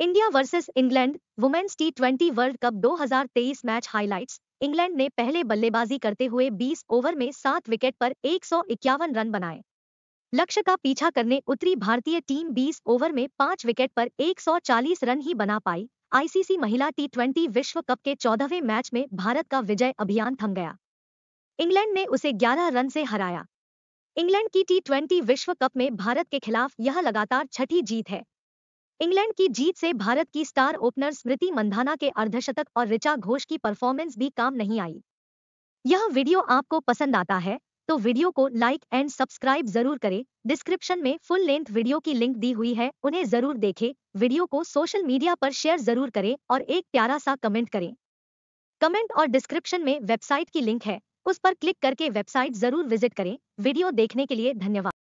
India versus England women's T twenty world cup 2023 match highlights England ने पहले बल्लेबाजी करते हुए 20 ओवर में सात विकेट पर एक रन बनाए लक्ष्य का पीछा करने उत्तरी भारतीय टीम 20 ओवर में पांच विकेट पर 140 रन ही बना पाई आईसीसी महिला टी ट्वेंटी विश्व कप के चौदहवें मैच में भारत का विजय अभियान थम गया इंग्लैंड ने उसे 11 रन से हराया इंग्लैंड की टी ट्वेंटी विश्व कप में भारत के खिलाफ यह लगातार छठी जीत है इंग्लैंड की जीत से भारत की स्टार ओपनर स्मृति मंधाना के अर्धशतक और ऋचा घोष की परफॉर्मेंस भी काम नहीं आई यह वीडियो आपको पसंद आता है तो वीडियो को लाइक एंड सब्सक्राइब जरूर करें डिस्क्रिप्शन में फुल लेंथ वीडियो की लिंक दी हुई है उन्हें जरूर देखें वीडियो को सोशल मीडिया पर शेयर जरूर करें और एक प्यारा सा कमेंट करें कमेंट और डिस्क्रिप्शन में वेबसाइट की लिंक है उस पर क्लिक करके वेबसाइट जरूर विजिट करें वीडियो देखने के लिए धन्यवाद